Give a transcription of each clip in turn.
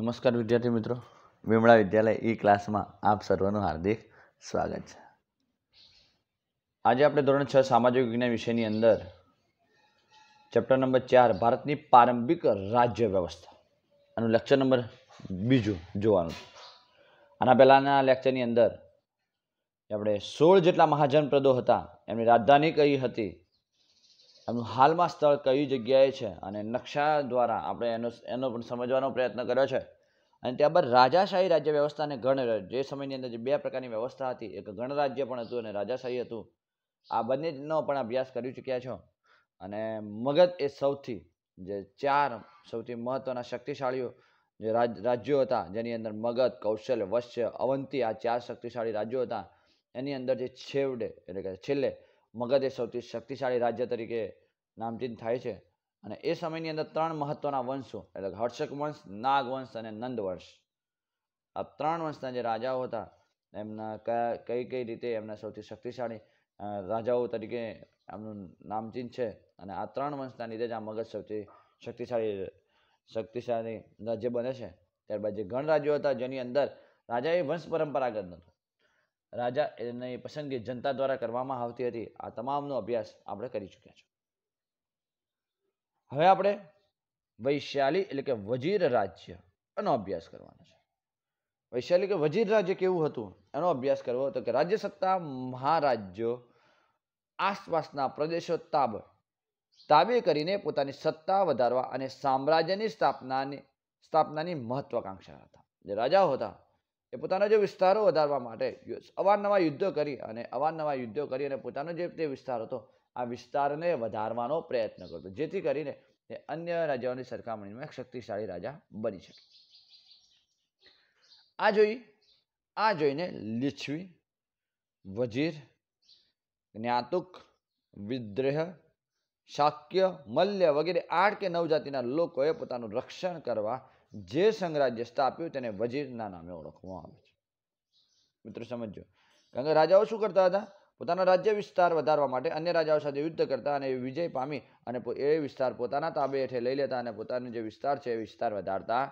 નમસ્કાર વિદ્યાર્થી મિત્રો વિમળા વિદ્યાલય ઈ ક્લાસમાં આપ સર્વનું હાર્દિક સ્વાગત છે આજે આપણે ધોરણ છ સામાજિક વિજ્ઞાન વિષયની અંદર ચેપ્ટર નંબર ચાર ભારતની પ્રારંભિક રાજ્ય વ્યવસ્થા આનું લેક્ચર નંબર બીજું જોવાનું છે આના પહેલાંના લેક્ચરની અંદર આપણે સોળ જેટલા મહાજનપ્રદો હતા એમની રાજધાની કઈ હતી એમનું હાલમાં સ્થળ કઈ જગ્યાએ છે અને નકશા દ્વારા આપણે એનો એનો પણ સમજવાનો પ્રયત્ન કર્યો છે અને ત્યારબાદ રાજાશાહી રાજ્ય વ્યવસ્થાને ગણ જે સમયની અંદર જે બે પ્રકારની વ્યવસ્થા હતી એક ગણરાજ્ય પણ હતું અને રાજાશાહી હતું આ બંનેનો પણ અભ્યાસ કરી ચૂક્યા છો અને મગધ એ સૌથી જે ચાર સૌથી મહત્ત્વના શક્તિશાળીઓ જે રાજ્યો હતા જેની અંદર મગધ કૌશલ્ય વશ્ય અવંતી આ ચાર શક્તિશાળી રાજ્યો હતા એની અંદર જે છેવડે એટલે કે છેલ્લે મગધ એ સૌથી શક્તિશાળી રાજ્ય તરીકે નામચીન થાય છે અને એ સમયની અંદર ત્રણ મહત્વના વંશો એટલે હર્ષક વંશ નાગ વંશ અને નંદ વંશ આ ત્રણ વંશના જે રાજાઓ હતા એમના કયા કઈ કઈ રીતે એમના સૌથી શક્તિશાળી રાજાઓ તરીકે એમનું નામચીન છે અને આ ત્રણ વંશના લીધે જ આ મગધ સૌથી શક્તિશાળી શક્તિશાળી રાજ્ય બને છે ત્યારબાદ જે ગણ રાજ્યો હતા જેની અંદર રાજા એ વંશ પરંપરાગત નહોતું રાજા એની પસંદગી જનતા દ્વારા કરવામાં આવતી હતી આ તમામનો અભ્યાસ આપણે કરી ચૂક્યા છે હવે આપણે વૈશાલી એટલે કે વજીર રાજ્ય એનો અભ્યાસ કરવાનો છે વૈશાલી કે વજીર રાજ્ય કેવું હતું એનો અભ્યાસ કરવો હતો કે રાજ્ય સત્તા મહારાજ્યો આસપાસના પ્રદેશો તાબ તાબે કરીને પોતાની સત્તા વધારવા અને સામ્રાજ્યની સ્થાપનાની સ્થાપનાની મહત્વાકાંક્ષા હતા જે રાજાઓ હતા એ પોતાનો જે વિસ્તારો વધારવા માટે અવારનવાર યુદ્ધો કરી અને અવારનવાર યુદ્ધો કરી અને પોતાનો જે તે વિસ્તાર હતો આ વિસ્તારને વધારવાનો પ્રયત્ન કરતો જેથી કરીને તે અન્ય રાજાઓની સરખામણીમાં એક શક્તિશાળી રાજા બની શકે આ જોઈ આ જોઈને લીછવી વજીર જ્ઞાતુક વિદ્રેહ શાક્ય મલ્ય વગેરે આઠ કે નવ જાતિના લોકોએ પોતાનું રક્ષણ કરવા જે સંઘરાજ્ય સ્થાપ્યું તેને વજીરના નામે ઓળખવામાં આવે છે મિત્રો સમજો કારણ કે રાજાઓ શું કરતા હતા પોતાના રાજ્ય વિસ્તાર વધારવા માટે અન્ય રાજાઓ સાથે યુદ્ધ કરતા અને વિજય પામી અને એ વિસ્તાર પોતાના તાબે હેઠે લઈ લેતા અને પોતાનો જે વિસ્તાર છે એ વિસ્તાર વધારતા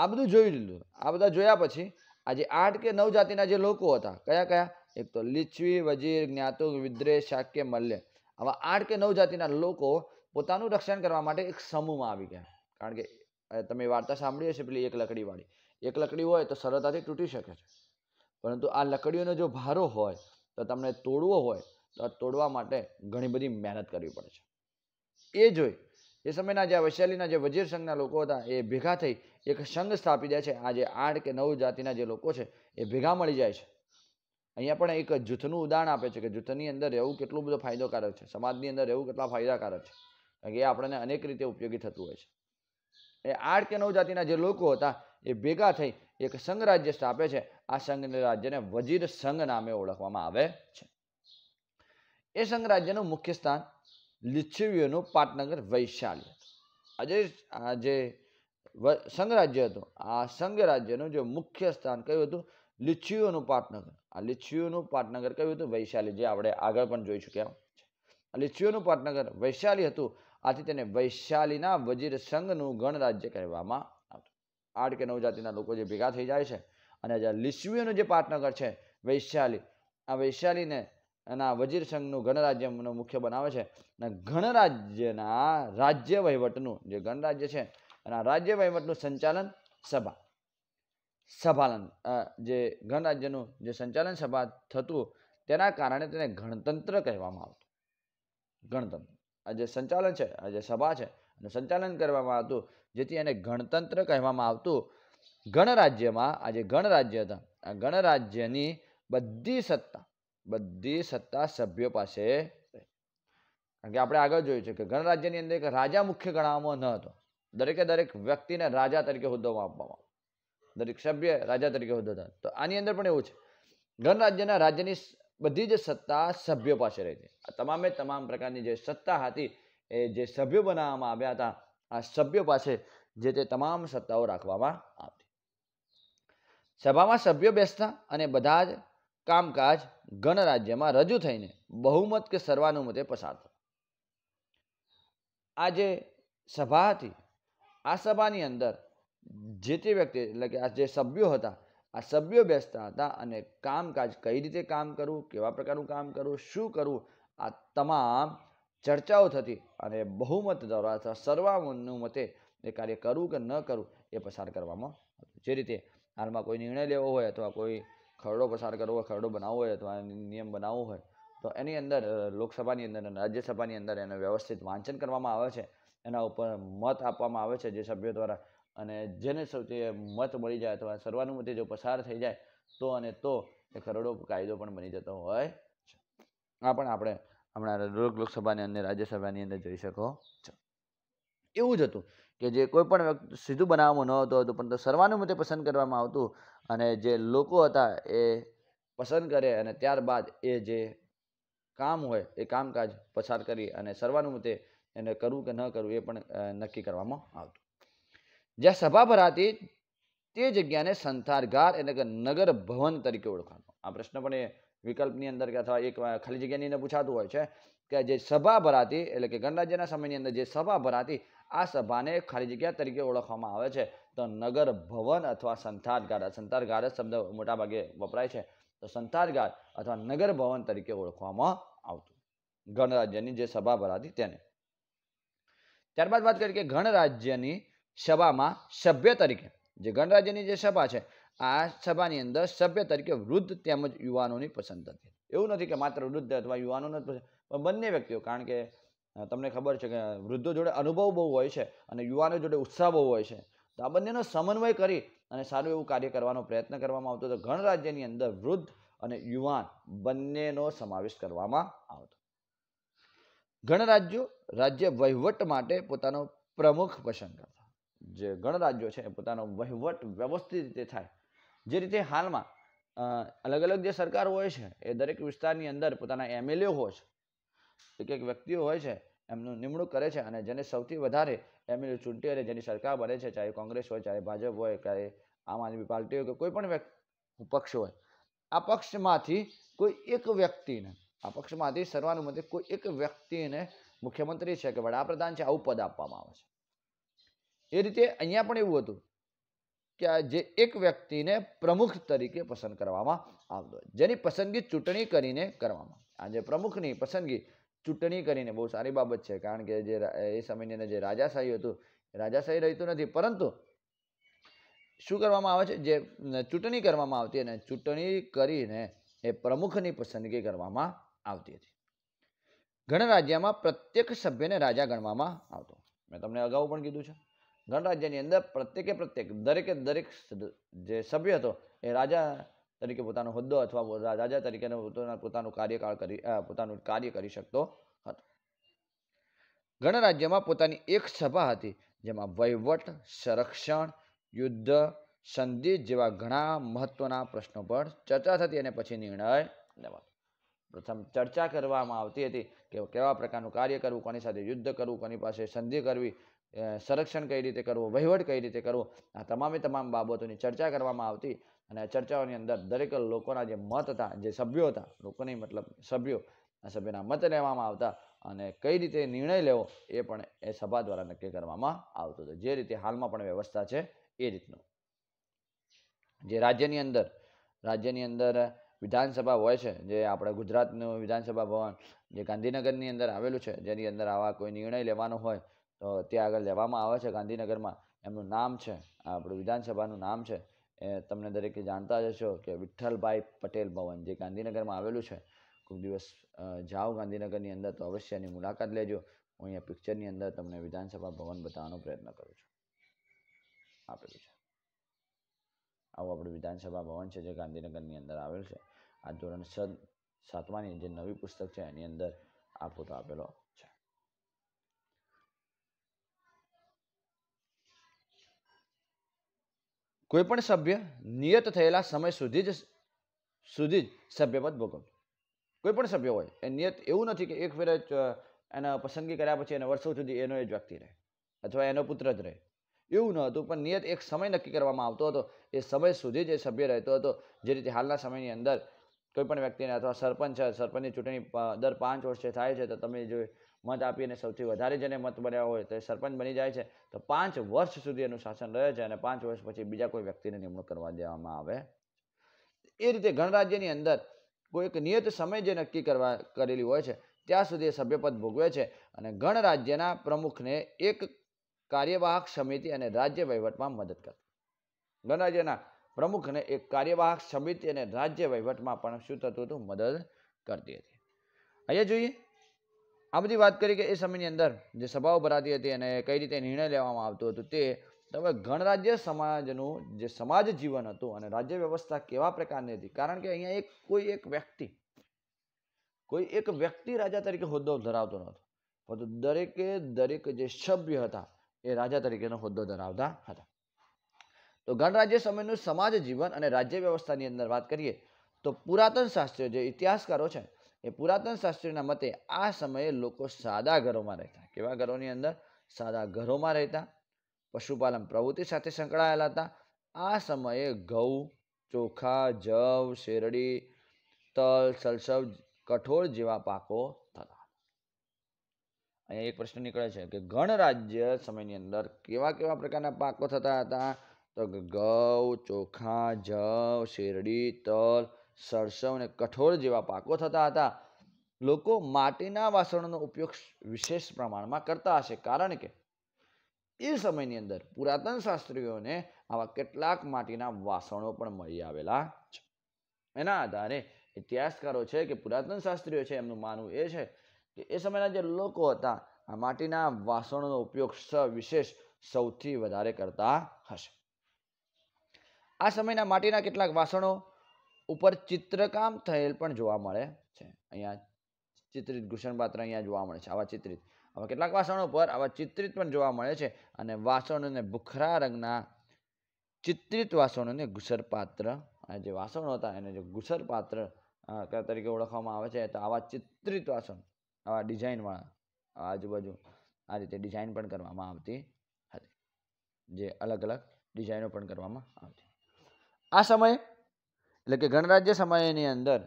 આ બધું જોઈ લીધું આ બધા જોયા પછી આજે આઠ કે નવ જાતિના જે લોકો હતા કયા કયા એક તો લીચવી વજીર જ્ઞાતુક વિદ્રે શાક્ય મલ્ય આવા આઠ કે નવ જાતિના લોકો પોતાનું રક્ષણ કરવા માટે એક સમૂહમાં આવી ગયા કારણ કે તમે વાર્તા સાંભળી હશે પેલી એક લકડીવાળી એક લકડી હોય તો સરળતાથી તૂટી શકે છે પરંતુ આ લકડીઓનો જો ભારો હોય તો તમને તોડવો હોય તો તોડવા માટે ઘણી બધી મહેનત કરવી પડે છે એ જોઈ એ સમયના જે વૈશાલીના જે વજીર સંઘના લોકો હતા એ ભેગા થઈ એક સંઘ સ્થાપી દે છે આજે આઠ કે નવ જાતિના જે લોકો છે એ ભેગા મળી જાય છે અહીંયા પણ એક જૂથનું ઉદાહરણ આપે છે કે જૂથની અંદર રહેવું કેટલું બધો ફાયદોકારક છે સમાજની અંદર રહેવું કેટલા ફાયદાકારક છે કારણ કે એ આપણને અનેક રીતે ઉપયોગી થતું હોય છે એ આઠ કે નવ જાતિના જે લોકો હતા એ ભેગા થઈ એક સંઘ રાજ્ય સ્થાપે છે આ સંઘ રાજ્યને વજીર સંઘ નામે ઓળખવામાં આવે છે એ સંઘ રાજ્યનું મુખ્ય સ્થાન લિચ્છવીઓનું પાટનગર વૈશાલી આજે આ જે સંઘ રાજ્ય હતું આ સંઘ રાજ્યનું જે મુખ્ય સ્થાન કયું હતું લિચ્છવીઓનું પાટનગર આ લિચ્છવીઓનું પાટનગર કયું હતું વૈશાલી જે આપણે આગળ પણ જોઈ ચૂક્યા છે લિચ્છવીઓનું પાટનગર વૈશાલી હતું આથી તેને વૈશાલીના વજીર સંઘનું ગણરાજ્ય કહેવામાં આવતું આઠ કે નવ જાતિના લોકો જે ભેગા થઈ જાય છે અને જે લિસ્વીઓનું જે પાટનગર છે વૈશાલી આ વૈશાલીને એના વજીર સંઘનું ગણરાજ્યનું મુખ્ય બનાવે છે અને ગણરાજ્યના રાજ્ય વહીવટનું જે ગણરાજ્ય છે એના રાજ્ય વહીવટનું સંચાલન સભા સભાલન જે ગણરાજ્યનું જે સંચાલન સભા થતું તેના કારણે તેને ગણતંત્ર કહેવામાં આવતું ગણતંત્ર આ જે સંચાલન છે આ જે સભા છે અને સંચાલન કરવામાં આવતું જેથી એને ગણતંત્ર કહેવામાં આવતું ગણરાજ્યમાં આ જે ગણરાજ્ય હતા આ ગણરાજ્યની બધી સત્તા બધી સત્તા સભ્યો પાસે કારણ કે આપણે આગળ જોયું છે કે ગણરાજ્યની અંદર એક રાજા મુખ્ય ગણાવવામાં ન હતો દરેકે દરેક વ્યક્તિને રાજા તરીકે હોદ્દોમાં આપવામાં દરેક સભ્ય રાજા તરીકે હોદ્દો હતો તો આની અંદર પણ એવું છે ગણરાજ્યના રાજ્યની બધી જ સત્તા સભ્યો પાસે રહેતી આ તમામે તમામ પ્રકારની જે સત્તા હતી એ જે સભ્યો બનાવવામાં આવ્યા હતા આ સભ્યો પાસે જે તે તમામ સત્તાઓ રાખવામાં આવતી સભામાં સભ્યો બેસતા અને બધા જ કામકાજ ગણરાજ્યમાં રજૂ થઈને બહુમત કે સર્વાનુમતે પસાર થતું આ જે સભા હતી આ સભાની અંદર જે તે વ્યક્તિ એટલે કે આ જે સભ્યો હતા આ સભ્યો બેસતા હતા અને કામકાજ કઈ રીતે કામ કરવું કેવા પ્રકારનું કામ કરવું શું કરવું આ તમામ ચર્ચાઓ થતી અને બહુમત દ્વારા અથવા મતે એ કાર્ય કરવું કે ન કરવું એ પસાર કરવામાં આવતું જે રીતે હાલમાં કોઈ નિર્ણય લેવો હોય અથવા કોઈ ખરડો પસાર કરવો હોય ખરડો બનાવવો હોય અથવા નિયમ બનાવવો હોય તો એની અંદર લોકસભાની અંદર અને રાજ્યસભાની અંદર એનું વ્યવસ્થિત વાંચન કરવામાં આવે છે એના ઉપર મત આપવામાં આવે છે જે સભ્યો દ્વારા અને જેને સૌથી મત મળી જાય અથવા સર્વાનુમતે જો પસાર થઈ જાય તો અને તો એ કરોડો કાયદો પણ બની જતો હોય છે આ પણ આપણે હમણાં લોકસભાની અને રાજ્યસભાની અંદર જોઈ શકો છો એવું જ હતું કે જે કોઈ પણ વ્યક્તિ સીધું બનાવવામાં ન હતું હતું પરંતુ સર્વાનુમતે પસંદ કરવામાં આવતું અને જે લોકો હતા એ પસંદ કરે અને ત્યારબાદ એ જે કામ હોય એ કામકાજ પસાર કરી અને સર્વાનુમતે એને કરવું કે ન કરવું એ પણ નક્કી કરવામાં આવતું જ્યાં સભા ભરાતી તે જગ્યાને સંથારઘાટ એટલે કે નગર ભવન તરીકે ઓળખાતો આ પ્રશ્ન પણ એ વિકલ્પની અંદર કે અથવા એક ખાલી જગ્યાની અંદર પૂછાતું હોય છે કે જે સભા ભરાતી એટલે કે ગણરાજ્યના સમયની અંદર જે સભા ભરાતી આ સભાને ખાલી જગ્યા તરીકે ઓળખવામાં આવે છે તો નગર ભવન અથવા સંથારઘાટ જ શબ્દ મોટાભાગે વપરાય છે તો સંથારઘાટ અથવા નગર ભવન તરીકે ઓળખવામાં આવતું ગણરાજ્યની જે સભા ભરાતી તેને ત્યારબાદ વાત કરીએ કે ગણરાજ્યની સભામાં સભ્ય તરીકે જે ગણરાજ્યની જે સભા છે આ સભાની અંદર સભ્ય તરીકે વૃદ્ધ તેમજ યુવાનોની પસંદ હતી એવું નથી કે માત્ર વૃદ્ધ અથવા યુવાનોને જ પણ બંને વ્યક્તિઓ કારણ કે તમને ખબર છે કે વૃદ્ધો જોડે અનુભવ બહુ હોય છે અને યુવાનો જોડે ઉત્સાહ બહુ હોય છે તો આ બંનેનો સમન્વય કરી અને સારું એવું કાર્ય કરવાનો પ્રયત્ન કરવામાં આવતો હતો ગણરાજ્યની અંદર વૃદ્ધ અને યુવાન બંનેનો સમાવેશ કરવામાં આવતો ગણરાજ્યો રાજ્ય વહીવટ માટે પોતાનો પ્રમુખ પસંદ કરતા જે ગણરાજ્યો છે પોતાનો વહીવટ વ્યવસ્થિત રીતે થાય જે રીતે હાલમાં અલગ અલગ જે સરકાર હોય છે એ દરેક વિસ્તારની અંદર પોતાના એમએલએ હોય છે એક એક વ્યક્તિઓ હોય છે એમનું નિમણૂક કરે છે અને જેને સૌથી વધારે એમએલએ ચૂંટી અને જેની સરકાર બને છે ચાહે કોંગ્રેસ હોય ચાહે ભાજપ હોય ચાહે આમ આદમી પાર્ટી હોય કે કોઈ પણ પક્ષ હોય આ પક્ષમાંથી કોઈ એક વ્યક્તિને આ પક્ષમાંથી સર્વાનુમતિ કોઈ એક વ્યક્તિને મુખ્યમંત્રી છે કે વડાપ્રધાન છે આવું પદ આપવામાં આવે છે એ રીતે અહીંયા પણ એવું હતું કે આ જે એક વ્યક્તિને પ્રમુખ તરીકે પસંદ કરવામાં આવતો જેની પસંદગી ચૂંટણી કરીને કરવામાં આ જે પ્રમુખની પસંદગી ચૂંટણી કરીને બહુ સારી બાબત છે કારણ કે જે એ સમયની અંદર જે રાજાશાહી હતું રાજાશાહી રહેતું નથી પરંતુ શું કરવામાં આવે છે જે ચૂંટણી કરવામાં આવતી અને ચૂંટણી કરીને એ પ્રમુખની પસંદગી કરવામાં આવતી હતી ઘણા રાજ્યમાં પ્રત્યેક સભ્યને રાજા ગણવામાં આવતો મેં તમને અગાઉ પણ કીધું છે ગણરાજ્યની અંદર પ્રત્યેકે પ્રત્યેક દરેકે દરેક જે સભ્ય હતો એ રાજા તરીકે પોતાનો હોદ્દો અથવા રાજા તરીકે પોતાનું કાર્યકાળ કરી પોતાનું કાર્ય કરી શકતો હતો ગણરાજ્યમાં પોતાની એક સભા હતી જેમાં વહીવટ સંરક્ષણ યુદ્ધ સંધિ જેવા ઘણા મહત્વના પ્રશ્નો પર ચર્ચા થતી અને પછી નિર્ણય લેવાતો પ્રથમ ચર્ચા કરવામાં આવતી હતી કે કેવા પ્રકારનું કાર્ય કરવું કોની સાથે યુદ્ધ કરવું કોની પાસે સંધિ કરવી સંરક્ષણ કઈ રીતે કરવું વહીવટ કઈ રીતે કરવો આ તમામે તમામ બાબતોની ચર્ચા કરવામાં આવતી અને આ ચર્ચાઓની અંદર દરેક લોકોના જે મત હતા જે સભ્યો હતા લોકોની મતલબ સભ્યો આ સભ્યના મત લેવામાં આવતા અને કઈ રીતે નિર્ણય લેવો એ પણ એ સભા દ્વારા નક્કી કરવામાં આવતો હતો જે રીતે હાલમાં પણ વ્યવસ્થા છે એ રીતનું જે રાજ્યની અંદર રાજ્યની અંદર વિધાનસભા હોય છે જે આપણે ગુજરાતનું વિધાનસભા ભવન જે ગાંધીનગરની અંદર આવેલું છે જેની અંદર આવા કોઈ નિર્ણય લેવાનો હોય તો ત્યાં આગળ લેવામાં આવે છે ગાંધીનગરમાં એમનું નામ છે આપણું વિધાનસભાનું નામ છે એ તમને દરેકે જાણતા જ હશો કે વિઠ્ઠલભાઈ પટેલ ભવન જે ગાંધીનગરમાં આવેલું છે કોઈક દિવસ જાઓ ગાંધીનગરની અંદર તો અવશ્ય એની મુલાકાત લેજો હું અહીંયા પિક્ચરની અંદર તમને વિધાનસભા ભવન બતાવવાનો પ્રયત્ન કરું છું આપેલું છે આવું આપણું વિધાનસભા ભવન છે જે ગાંધીનગરની અંદર આવેલું છે આ ધોરણ સાતમાની જે નવી પુસ્તક છે એની અંદર આ ફોટો આપેલો છે કોઈપણ સભ્ય નિયત થયેલા સમય સુધી જ સુધી જ સભ્યપદ ભોગવતું કોઈપણ સભ્ય હોય એ નિયત એવું નથી કે એક ફેર એના પસંદગી કર્યા પછી એને વર્ષો સુધી એનો એ જ વ્યક્તિ રહે અથવા એનો પુત્ર જ રહે એવું ન હતું પણ નિયત એક સમય નક્કી કરવામાં આવતો હતો એ સમય સુધી જ એ સભ્ય રહેતો હતો જે રીતે હાલના સમયની અંદર કોઈપણ વ્યક્તિને અથવા સરપંચ સરપંચની ચૂંટણી દર પાંચ વર્ષે થાય છે તો તમે જો મત આપી અને સૌથી વધારે જેને મત બન્યા હોય તે સરપંચ બની જાય છે તો પાંચ વર્ષ સુધી એનું શાસન રહે છે અને પાંચ વર્ષ પછી બીજા કોઈ વ્યક્તિને નિમણૂક કરવા દેવામાં આવે એ રીતે ગણરાજ્યની અંદર કોઈ એક નિયત સમય જે નક્કી કરવા કરેલી હોય છે ત્યાં સુધી એ સભ્યપદ ભોગવે છે અને ગણરાજ્યના પ્રમુખને એક કાર્યવાહક સમિતિ અને રાજ્ય વહીવટમાં મદદ કરતી ગણરાજ્યના પ્રમુખને એક કાર્યવાહક સમિતિ અને રાજ્ય વહીવટમાં પણ શું થતું હતું મદદ કરતી હતી અહીંયા જોઈએ આ બધી વાત કરી કે એ સમયની અંદર જે સભાઓ ભરાતી હતી અને કઈ રીતે નિર્ણય લેવામાં આવતો હતો તે તમે ગણરાજ્ય સમાજનું જે સમાજ જીવન હતું અને રાજ્ય વ્યવસ્થા કેવા પ્રકારની હતી કારણ કે અહીંયા એક કોઈ એક વ્યક્તિ કોઈ એક વ્યક્તિ રાજા તરીકે હોદ્દો ધરાવતો નહોતો પરંતુ દરેકે દરેક જે સભ્ય હતા એ રાજા તરીકેનો હોદ્દો ધરાવતા હતા તો ગણરાજ્ય સમયનું સમાજ જીવન અને રાજ્ય વ્યવસ્થાની અંદર વાત કરીએ તો પુરાતન શાસ્ત્ર જે ઇતિહાસકારો છે એ પુરાતન શાસ્ત્રીના મતે આ સમયે લોકો સાદા ઘરોમાં રહેતા કેવા ઘરોની અંદર સાદા ઘરોમાં રહેતા પશુપાલન પ્રવૃત્તિ સાથે સંકળાયેલા હતા આ સમયે ઘઉં ચોખા જવ શેરડી તલ સલસવ કઠોળ જેવા પાકો થતા અહીંયા એક પ્રશ્ન નીકળે છે કે ગણરાજ્ય સમયની અંદર કેવા કેવા પ્રકારના પાકો થતા હતા તો ઘઉં ચોખા જવ શેરડી તલ સરસવ અને કઠોળ જેવા પાકો થતા હતા લોકો માટીના વાસણોનો ઉપયોગ વિશેષ પ્રમાણમાં કરતા હશે કારણ કે એ સમયની અંદર પુરાતન શાસ્ત્રીઓને આવા કેટલાક માટીના વાસણો પણ મળી આવેલા છે એના આધારે ઇતિહાસકારો છે કે પુરાતન શાસ્ત્રીઓ છે એમનું માનવું એ છે કે એ સમયના જે લોકો હતા આ માટીના વાસણોનો ઉપયોગ સવિશેષ સૌથી વધારે કરતા હશે આ સમયના માટીના કેટલાક વાસણો ઉપર ચિત્રકામ થયેલ પણ જોવા મળે છે અહીંયા ચિત્રિત ઘૂષણ પાત્ર અહીંયા જોવા મળે છે આવા ચિત્રિત હવે કેટલાક વાસણો પર આવા ચિત્રિત પણ જોવા મળે છે અને વાસણોને ભૂખરા રંગના ચિત્રિત વાસણોને ઘુસરપાત્ર જે વાસણો હતા એને જે ઘુસરપાત્ર તરીકે ઓળખવામાં આવે છે તો આવા ચિત્રિત વાસણ આવા ડિઝાઇનવાળા આજુબાજુ આ રીતે ડિઝાઇન પણ કરવામાં આવતી હતી જે અલગ અલગ ડિઝાઇનો પણ કરવામાં આવતી આ સમયે એટલે કે ગણરાજ્ય સમયની અંદર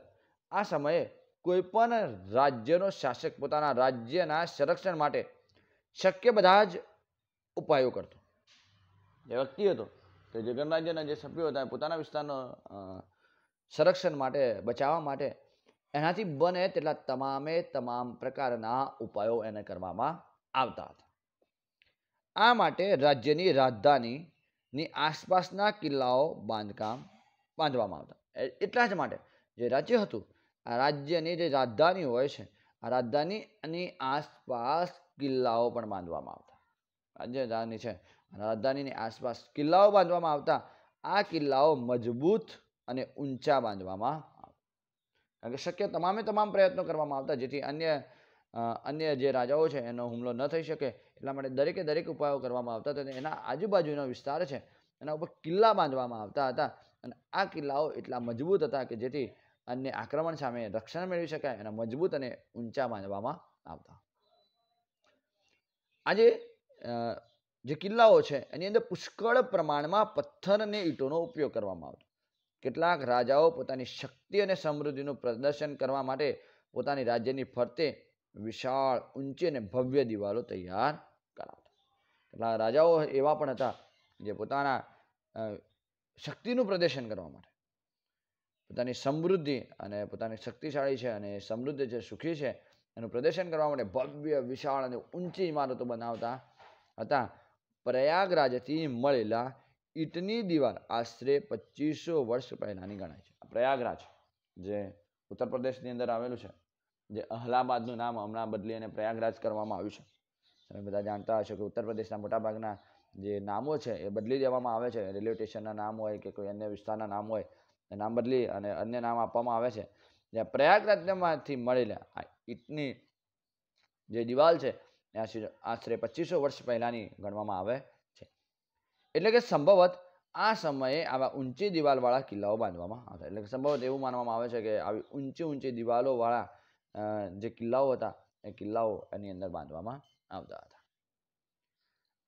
આ સમયે કોઈપણ રાજ્યનો શાસક પોતાના રાજ્યના સંરક્ષણ માટે શક્ય બધા જ ઉપાયો કરતો જે વ્યક્તિ હતો કે જે ગણરાજ્યના જે સભ્યો હતા પોતાના વિસ્તારનો સંરક્ષણ માટે બચાવવા માટે એનાથી બને તેટલા તમામે તમામ પ્રકારના ઉપાયો એને કરવામાં આવતા હતા આ માટે રાજ્યની રાજધાનીની આસપાસના કિલ્લાઓ બાંધકામ બાંધવામાં આવતા એટલા જ માટે જે રાજ્ય હતું આ રાજ્યની જે રાજધાની હોય છે આ રાજધાની અને આસપાસ કિલ્લાઓ પણ બાંધવામાં આવતા રાજ્યધાની છે રાજધાનીની આસપાસ કિલ્લાઓ બાંધવામાં આવતા આ કિલ્લાઓ મજબૂત અને ઊંચા બાંધવામાં કારણ કે શક્ય તમામે તમામ પ્રયત્નો કરવામાં આવતા જેથી અન્ય અન્ય જે રાજાઓ છે એનો હુમલો ન થઈ શકે એટલા માટે દરેકે દરેક ઉપાયો કરવામાં આવતા તો એના આજુબાજુનો વિસ્તાર છે એના ઉપર કિલ્લા બાંધવામાં આવતા હતા અને આ કિલ્લાઓ એટલા મજબૂત હતા કે જેથી અન્ય આક્રમણ સામે રક્ષણ મેળવી શકાય અને મજબૂત અને ઊંચા બાંધવામાં આવતા આજે જે કિલ્લાઓ છે એની અંદર પુષ્કળ પ્રમાણમાં પથ્થર અને ઈંટોનો ઉપયોગ કરવામાં આવતો કેટલાક રાજાઓ પોતાની શક્તિ અને સમૃદ્ધિનું પ્રદર્શન કરવા માટે પોતાની રાજ્યની ફરતે વિશાળ ઊંચી અને ભવ્ય દિવાલો તૈયાર કરાવતા કેટલાક રાજાઓ એવા પણ હતા જે પોતાના શક્તિનું પ્રદર્શન કરવા માટે પોતાની સમૃદ્ધિ અને પોતાની શક્તિશાળી છે અને સમૃદ્ધ જે સુખી છે એનું પ્રદર્શન કરવા માટે ભવ્ય વિશાળ અને ઊંચી ઇમારતો બનાવતા હતા પ્રયાગરાજથી મળેલા ઈટની દીવાલ આશરે પચીસો વર્ષ પહેલાંની ગણાય છે પ્રયાગરાજ જે ઉત્તર પ્રદેશની અંદર આવેલું છે જે અહલાબાદનું નામ હમણાં બદલી અને પ્રયાગરાજ કરવામાં આવ્યું છે તમે બધા જાણતા હશો કે ઉત્તર પ્રદેશના મોટાભાગના જે નામો છે એ બદલી દેવામાં આવે છે રેલવે સ્ટેશનના નામ હોય કે કોઈ અન્ય વિસ્તારના નામ હોય એ નામ બદલી અને અન્ય નામ આપવામાં આવે છે જ્યાં પ્રયાગરાજમાંથી મળેલા આ ઈટની જે દિવાલ છે એ આશરે પચીસો વર્ષ પહેલાંની ગણવામાં આવે છે એટલે કે સંભવત આ સમયે આવા ઊંચી દિવાલવાળા કિલ્લાઓ બાંધવામાં આવતા એટલે કે સંભવત એવું માનવામાં આવે છે કે આવી ઊંચી ઊંચી દિવાલોવાળા જે કિલ્લાઓ હતા એ કિલ્લાઓ એની અંદર બાંધવામાં આવતા હતા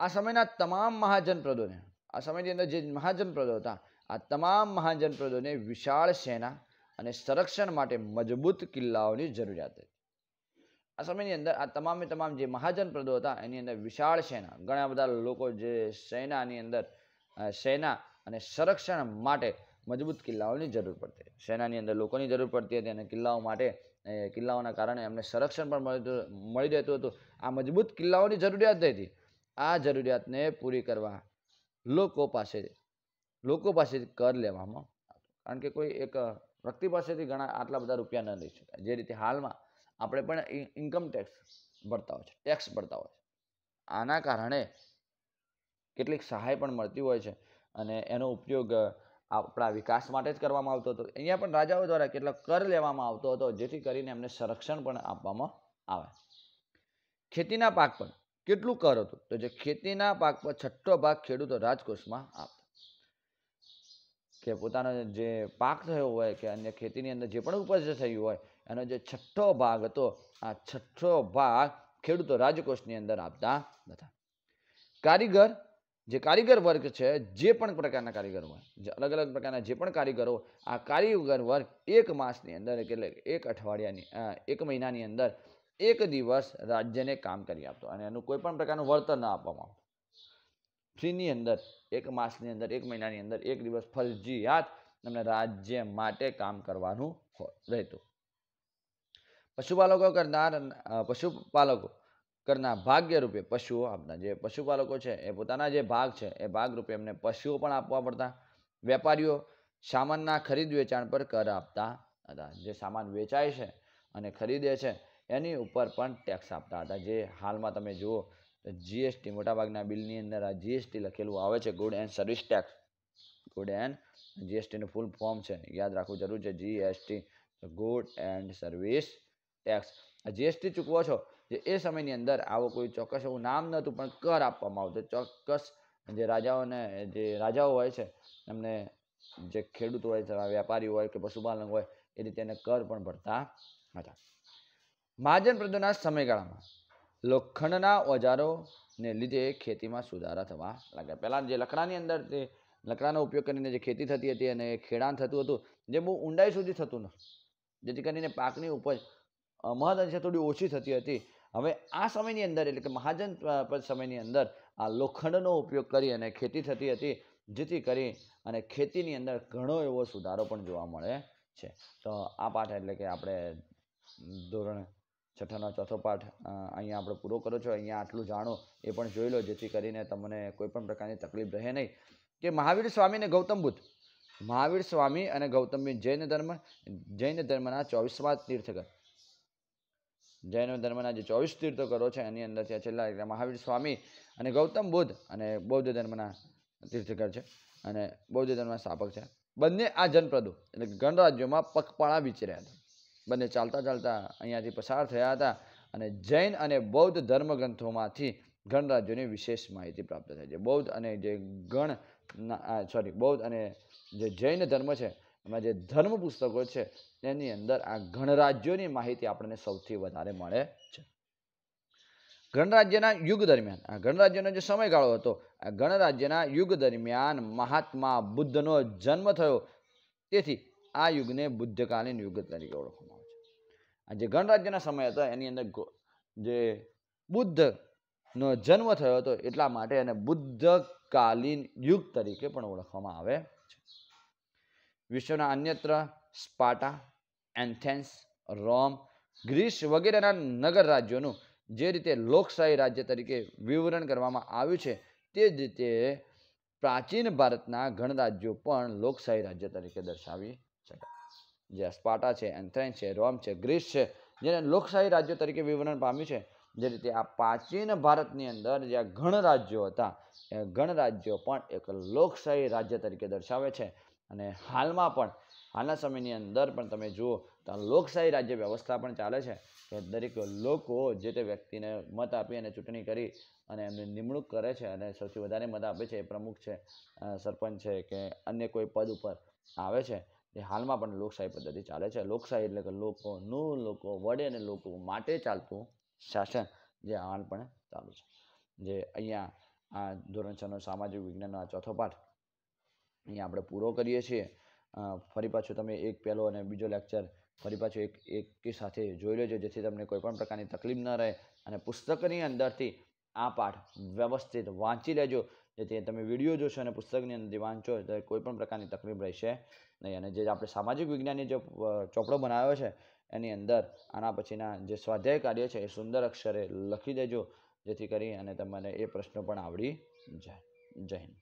આ સમયના તમામ મહાજનપ્રદોને આ સમયની અંદર જે મહાજનપ્રદો હતા આ તમામ મહાજનપ્રદોને વિશાળ સેના અને સંરક્ષણ માટે મજબૂત કિલ્લાઓની જરૂરિયાત હતી આ સમયની અંદર આ તમામે તમામ જે મહાજનપ્રદો હતા એની અંદર વિશાળ સેના ઘણા બધા લોકો જે સેનાની અંદર સેના અને સંરક્ષણ માટે મજબૂત કિલ્લાઓની જરૂર પડતી સેનાની અંદર લોકોની જરૂર પડતી હતી અને કિલ્લાઓ માટે કિલ્લાઓના કારણે એમને સંરક્ષણ પણ મળી રહેતું હતું આ મજબૂત કિલ્લાઓની જરૂરિયાત હતી આ જરૂરિયાતને પૂરી કરવા લોકો પાસે લોકો પાસેથી કર લેવામાં કારણ કે કોઈ એક વ્યક્તિ પાસેથી ઘણા આટલા બધા રૂપિયા ન લઈ શકાય જે રીતે હાલમાં આપણે પણ ઇન્કમ ટેક્સ ભરતા હોય છે ટેક્સ ભરતા હોય છે આના કારણે કેટલીક સહાય પણ મળતી હોય છે અને એનો ઉપયોગ આપણા વિકાસ માટે જ કરવામાં આવતો હતો અહીંયા પણ રાજાઓ દ્વારા કેટલાક કર લેવામાં આવતો હતો જેથી કરીને એમને સંરક્ષણ પણ આપવામાં આવે ખેતીના પાક પર કેટલું કર હતું તો જે ખેતીના પાક પર છઠ્ઠો ભાગ ખેડૂતો રાજકોષમાં આપતો કે પોતાનો જે પાક થયો હોય કે અન્ય ખેતીની અંદર જે પણ ઉપજ થયું હોય એનો જે છઠ્ઠો ભાગ હતો આ છઠ્ઠો ભાગ ખેડૂતો રાજકોષની અંદર આપતા હતા કારીગર જે કારીગર વર્ગ છે જે પણ પ્રકારના કારીગર હોય જે અલગ અલગ પ્રકારના જે પણ કારીગરો આ કારીગર વર્ગ એક માસની અંદર એટલે એક અઠવાડિયાની એક મહિનાની અંદર એક દિવસ રાજ્યને કામ કરી આપતો અને એનું કોઈ પણ પ્રકારનું વળતર ન આપવામાં આવતું ફ્રીની અંદર એક માસની અંદર એક મહિનાની અંદર એક દિવસ ફરજિયાત એમને રાજ્ય માટે કામ કરવાનું રહેતું પશુપાલકો કરનાર પશુપાલકો કરનાર ભાગ્ય રૂપે પશુઓ આપના જે પશુપાલકો છે એ પોતાના જે ભાગ છે એ ભાગ રૂપે એમને પશુઓ પણ આપવા પડતા વેપારીઓ સામાનના ખરીદ વેચાણ પર કર આપતા હતા જે સામાન વેચાય છે અને ખરીદે છે એની ઉપર પણ ટેક્સ આપતા હતા જે હાલમાં તમે જુઓ જીએસટી મોટાભાગના બિલની અંદર આ જીએસટી લખેલું આવે છે good and service tax good and જીએસટીનું ફૂલ ફોર્મ છે યાદ રાખવું જરૂર છે GST good and service tax આ જીએસટી ચૂકવો છો જે એ સમયની અંદર આવો કોઈ ચોક્કસ એવું નામ નહોતું પણ કર આપવામાં આવતો ચોક્કસ જે રાજાઓને જે રાજાઓ હોય છે એમને જે ખેડૂતો હોય વેપારી હોય કે પશુપાલન હોય એ રીતે એને કર પણ ભરતા હતા મહાજન પ્રદોના સમયગાળામાં લોખંડના ઓજારોને લીધે ખેતીમાં સુધારા થવા લાગ્યા પહેલાં જે લકડાની અંદર તે લકડાનો ઉપયોગ કરીને જે ખેતી થતી હતી અને ખેડાણ થતું હતું જે બહુ ઊંડાઈ સુધી થતું ન જેથી કરીને પાકની ઉપજ મહદ અંશે થોડી ઓછી થતી હતી હવે આ સમયની અંદર એટલે કે મહાજન સમયની અંદર આ લોખંડનો ઉપયોગ કરી અને ખેતી થતી હતી જેથી કરી અને ખેતીની અંદર ઘણો એવો સુધારો પણ જોવા મળે છે તો આ પાઠ એટલે કે આપણે ધોરણ છઠ્ઠાનો ચોથો પાઠ અહીંયા આપણે પૂરો કરો છો અહીંયા આટલું જાણો એ પણ જોઈ લો જેથી કરીને તમને કોઈપણ પ્રકારની તકલીફ રહે નહીં કે મહાવીર સ્વામી અને ગૌતમ બુદ્ધ મહાવીર સ્વામી અને ગૌતમબીન જૈન ધર્મ જૈન ધર્મના ચોવીસમા તીર્થકર જૈન ધર્મના જે ચોવીસ તીર્થકરો છે એની અંદર ત્યાં છેલ્લા મહાવીર સ્વામી અને ગૌતમ બુદ્ધ અને બૌદ્ધ ધર્મના તીર્થકર છે અને બૌદ્ધ ધર્મના સ્થાપક છે બંને આ જનપ્રદો એટલે ગણરાજ્યોમાં પગપાળા વિચર્યા હતા બંને ચાલતા ચાલતા અહીંયાથી પસાર થયા હતા અને જૈન અને બૌદ્ધ ધર્મગ્રંથોમાંથી ગણરાજ્યોની વિશેષ માહિતી પ્રાપ્ત થાય છે બૌદ્ધ અને જે ગણ સોરી બૌદ્ધ અને જે જૈન ધર્મ છે એમાં જે ધર્મ પુસ્તકો છે તેની અંદર આ ગણરાજ્યોની માહિતી આપણને સૌથી વધારે મળે છે ગણરાજ્યના યુગ દરમિયાન આ ગણરાજ્યનો જે સમયગાળો હતો આ ગણરાજ્યના યુગ દરમિયાન મહાત્મા બુદ્ધનો જન્મ થયો તેથી આ યુગને બુદ્ધકાલીન યુગ તરીકે ઓળખવામાં આવે છે આ જે ગણરાજ્યના સમય હતા એની અંદર જે બુદ્ધનો જન્મ થયો હતો એટલા માટે એને બુદ્ધકાલીન યુગ તરીકે પણ ઓળખવામાં આવે છે વિશ્વના અન્યત્ર સ્પાટા એન્થેન્સ રોમ ગ્રીસ વગેરેના નગર રાજ્યોનું જે રીતે લોકશાહી રાજ્ય તરીકે વિવરણ કરવામાં આવ્યું છે તે જ રીતે પ્રાચીન ભારતના ગણરાજ્યો પણ લોકશાહી રાજ્ય તરીકે દર્શાવી જે સ્પાટા છે એન્થ્રેન છે રોમ છે ગ્રીસ છે જેને લોકશાહી રાજ્યો તરીકે વિવરણ પામ્યું છે જે રીતે આ પ્રાચીન ભારતની અંદર જે ઘણ રાજ્યો હતા એ ઘણ રાજ્યો પણ એક લોકશાહી રાજ્ય તરીકે દર્શાવે છે અને હાલમાં પણ હાલના સમયની અંદર પણ તમે જુઓ તો લોકશાહી રાજ્ય વ્યવસ્થા પણ ચાલે છે કે દરેક લોકો જે તે વ્યક્તિને મત આપી અને ચૂંટણી કરી અને એમની નિમણૂક કરે છે અને સૌથી વધારે મત આપે છે એ પ્રમુખ છે સરપંચ છે કે અન્ય કોઈ પદ ઉપર આવે છે જે હાલમાં પણ લોકશાહી પદ્ધતિ ચાલે છે લોકશાહી એટલે કે લોકોનું લોકો વડે અને લોકો માટે ચાલતું શાસન જે હાલ પણ ચાલુ છે જે અહીંયા આ ધોરણ છનો સામાજિક વિજ્ઞાનનો આ ચોથો પાઠ અહીંયા આપણે પૂરો કરીએ છીએ ફરી પાછું તમે એક પહેલો અને બીજો લેક્ચર ફરી પાછું એક એક સાથે જોઈ લેજો જેથી તમને કોઈપણ પ્રકારની તકલીફ ન રહે અને પુસ્તકની અંદરથી આ પાઠ વ્યવસ્થિત વાંચી લેજો જેથી તમે વિડીયો જોશો અને પુસ્તકની અંદર વાંચો તો કોઈ પણ પ્રકારની તકલીફ રહેશે નહીં અને જે આપણે સામાજિક વિજ્ઞાનની જે ચોપડો બનાવ્યો છે એની અંદર આના પછીના જે સ્વાધ્યાય કાર્ય છે એ સુંદર અક્ષરે લખી દેજો જેથી કરી અને તમને એ પ્રશ્નો પણ આવડી જાય જય હિન્દ